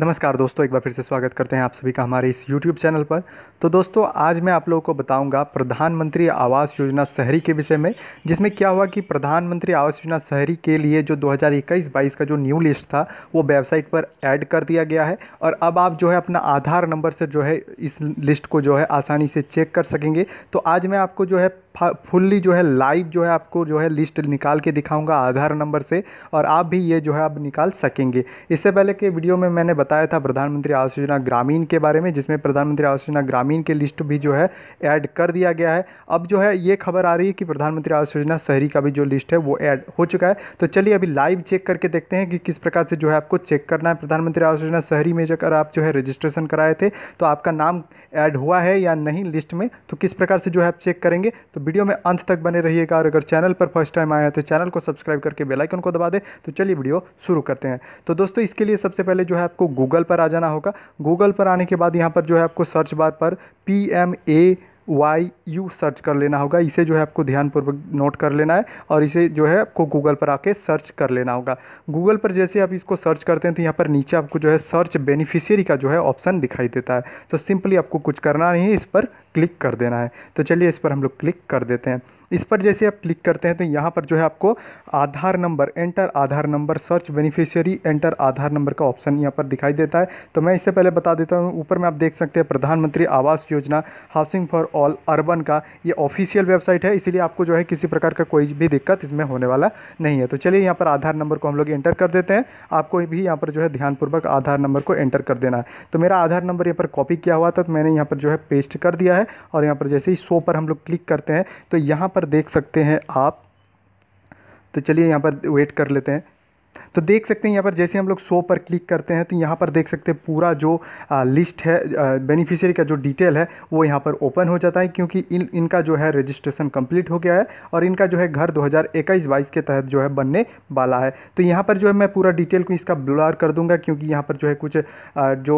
नमस्कार दोस्तों एक बार फिर से स्वागत करते हैं आप सभी का हमारे इस YouTube चैनल पर तो दोस्तों आज मैं आप लोगों को बताऊंगा प्रधानमंत्री आवास योजना शहरी के विषय में जिसमें क्या हुआ कि प्रधानमंत्री आवास योजना शहरी के लिए जो 2021-22 का जो न्यू लिस्ट था वो वेबसाइट पर ऐड कर दिया गया है और अब आप जो है अपना आधार नंबर से जो है इस लिस्ट को जो है आसानी से चेक कर सकेंगे तो आज मैं आपको जो है फुल्ली जो है लाइव जो है आपको जो है लिस्ट निकाल के दिखाऊंगा आधार नंबर से और आप भी ये जो है अब निकाल सकेंगे इससे पहले के वीडियो में मैंने बताया था प्रधानमंत्री आवास योजना ग्रामीण के बारे में जिसमें प्रधानमंत्री आवास योजना ग्रामीण के लिस्ट भी जो है ऐड कर दिया गया है अब जो है ये खबर आ रही है कि प्रधानमंत्री आवास योजना शहरी का भी जो लिस्ट है वो ऐड हो चुका है तो चलिए अभी लाइव चेक करके देखते हैं कि किस प्रकार से जो है आपको चेक करना है प्रधानमंत्री आवास योजना शहरी में जब आप जो है रजिस्ट्रेशन कराए थे तो आपका नाम ऐड हुआ है या नहीं लिस्ट में तो किस प्रकार से जो है आप चेक करेंगे तो वीडियो में अंत तक बने रहिएगा और अगर चैनल पर फर्स्ट टाइम आए हैं तो चैनल को सब्सक्राइब करके बेलाइकन को दबा दें तो चलिए वीडियो शुरू करते हैं तो दोस्तों इसके लिए सबसे पहले जो है आपको गूगल पर आ जाना होगा गूगल पर आने के बाद यहाँ पर जो है आपको सर्च बार पर P M A Y U search कर लेना होगा इसे जो है आपको ध्यानपूर्वक नोट कर लेना है और इसे जो है आपको गूगल पर आके सर्च कर लेना होगा गूगल पर जैसे आप इसको सर्च करते हैं तो यहाँ पर नीचे आपको जो है सर्च बेनिफिशियरी का जो है ऑप्शन दिखाई देता है तो सिंपली आपको कुछ करना नहीं है इस पर क्लिक कर देना है तो चलिए इस पर हम लोग क्लिक कर देते हैं इस पर जैसे आप क्लिक करते हैं तो यहाँ पर जो है आपको Aadhaar number enter Aadhaar number search beneficiary enter Aadhaar number का ऑप्शन यहाँ पर दिखाई देता है तो मैं इससे पहले बता देता हूँ ऊपर में आप देख सकते हैं प्रधानमंत्री आवास योजना हाउसिंग फॉर ऑल अर्बन का ये ऑफिशियल वेबसाइट है इसीलिए आपको जो है किसी प्रकार का कोई भी दिक्कत इसमें होने वाला नहीं है तो चलिए यहाँ पर आधार नंबर को हम लोग एंटर कर देते हैं आपको भी यहाँ पर जो है ध्यानपूर्वक आधार नंबर को एंटर कर देना है तो मेरा आधार नंबर यहाँ पर कॉपी किया हुआ था तो मैंने यहाँ पर जो है पेस्ट कर दिया है और यहाँ पर जैसे ही शो पर हम लोग क्लिक करते हैं तो यहाँ पर पर देख सकते हैं आप तो चलिए यहाँ पर वेट कर लेते हैं तो देख सकते हैं यहाँ पर जैसे हम लोग शो पर क्लिक करते हैं तो यहाँ पर देख सकते हैं पूरा जो आ, लिस्ट है बेनिफिशियरी का जो डिटेल है वो यहाँ पर ओपन हो जाता है क्योंकि इन इनका जो है रजिस्ट्रेशन कंप्लीट हो गया है और इनका जो है घर दो हज़ार के तहत जो है बनने वाला है तो यहाँ पर जो है मैं पूरा डिटेल को इसका ब्लर कर दूंगा क्योंकि यहाँ पर जो है कुछ आ, जो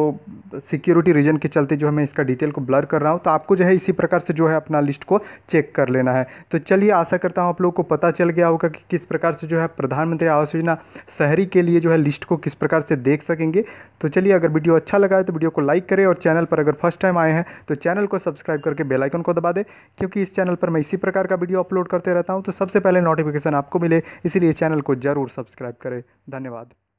सिक्योरिटी रीजन के चलते जो है मैं इसका डिटेल को ब्लर कर रहा हूँ तो आपको जो है इसी प्रकार से जो है अपना लिस्ट को चेक कर लेना है तो चलिए आशा करता हूँ आप लोग को पता चल गया होगा कि किस प्रकार से जो है प्रधानमंत्री आवास योजना शहरी के लिए जो है लिस्ट को किस प्रकार से देख सकेंगे तो चलिए अगर वीडियो अच्छा लगा है तो वीडियो को लाइक करें और चैनल पर अगर फर्स्ट टाइम आए हैं तो चैनल को सब्सक्राइब करके बेल आइकन को दबा दें क्योंकि इस चैनल पर मैं इसी प्रकार का वीडियो अपलोड करते रहता हूँ तो सबसे पहले नोटिफिकेशन आपको मिले इसीलिए चैनल को ज़रूर सब्सक्राइब करें धन्यवाद